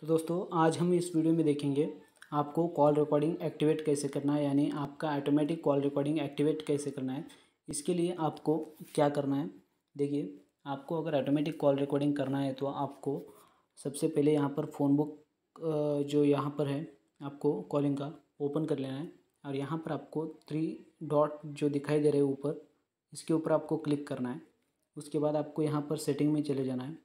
तो दोस्तों आज हम इस वीडियो में देखेंगे आपको कॉल रिकॉर्डिंग एक्टिवेट कैसे करना है यानी आपका ऑटोमेटिक कॉल रिकॉर्डिंग एक्टिवेट कैसे करना है इसके लिए आपको क्या करना है देखिए आपको अगर ऑटोमेटिक कॉल रिकॉर्डिंग करना है तो आपको सबसे पहले यहाँ पर फ़ोन बुक जो यहाँ पर है आपको कॉलिंग का ओपन कर लेना है और यहाँ पर आपको थ्री डॉट जो दिखाई दे रहे हैं ऊपर इसके ऊपर आपको क्लिक करना है उसके बाद आपको यहाँ पर सेटिंग में चले जाना है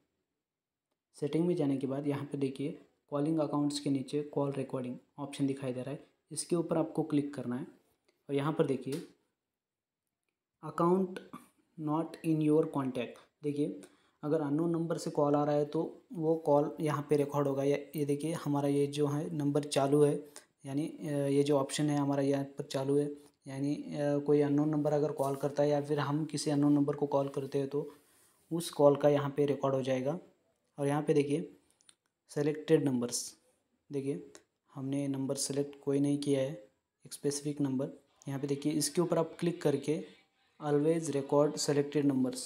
सेटिंग में जाने के बाद यहाँ पे देखिए कॉलिंग अकाउंट्स के नीचे कॉल रिकॉर्डिंग ऑप्शन दिखाई दे रहा है इसके ऊपर आपको क्लिक करना है और यहाँ पर देखिए account not in your contact देखिए अगर अननोन नंबर से कॉल आ रहा है तो वो कॉल यहाँ पे रिकॉर्ड होगा या ये देखिए हमारा ये जो है नंबर चालू है यानी ये जो ऑप्शन है हमारा यहाँ पर चालू है यानी कोई अननोन नंबर अगर कॉल करता है या फिर हम किसी अननोन नंबर को कॉल करते हैं तो उस कॉल का यहाँ पे रिकॉर्ड हो जाएगा और यहाँ पे देखिए सेलेक्टेड नंबर्स देखिए हमने नंबर सेलेक्ट कोई नहीं किया है एक स्पेसिफिक नंबर यहाँ पे देखिए इसके ऊपर आप क्लिक करके ऑलवेज रिकॉर्ड सेलेक्टेड नंबर्स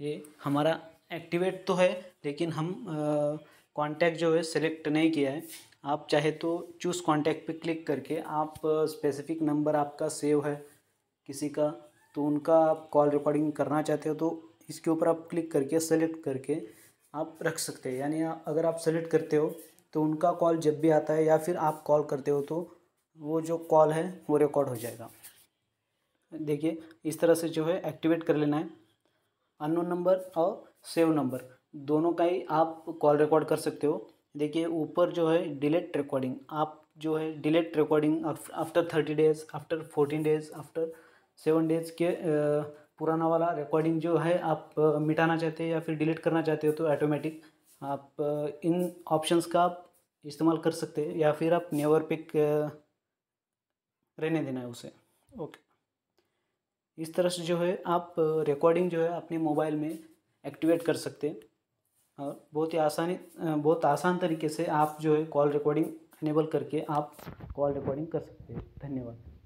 ये हमारा एक्टिवेट तो है लेकिन हम कांटेक्ट जो है सेलेक्ट नहीं किया है आप चाहे तो चूज़ कांटेक्ट पे क्लिक करके आप स्पेसिफिक नंबर आपका सेव है किसी का तो उनका आप कॉल रिकॉर्डिंग करना चाहते हो तो इसके ऊपर आप क्लिक करके सेलेक्ट करके आप रख सकते हैं यानी अगर आप सेलेक्ट करते हो तो उनका कॉल जब भी आता है या फिर आप कॉल करते हो तो वो जो कॉल है वो रिकॉर्ड हो जाएगा देखिए इस तरह से जो है एक्टिवेट कर लेना है अननोन नंबर और सेव नंबर दोनों का ही आप कॉल रिकॉर्ड कर सकते हो देखिए ऊपर जो है डिलेट रिकॉर्डिंग आप जो है delete recording after thirty days after fourteen days after seven days के पुराना वाला रिकॉर्डिंग जो है आप मिटाना चाहते हैं या फिर डिलीट करना चाहते हो तो ऑटोमेटिक आप इन ऑप्शंस का आप इस्तेमाल कर सकते हैं या फिर आप नेवर पिक रहने देना है उसे ओके इस तरह से जो है आप रिकॉर्डिंग जो है अपने मोबाइल में एक्टिवेट कर सकते हैं और बहुत ही आसानी बहुत आसान तरीके से आप जो है कॉल रिकॉर्डिंग इनेबल करके आप कॉल रिकॉर्डिंग कर सकते हैं धन्यवाद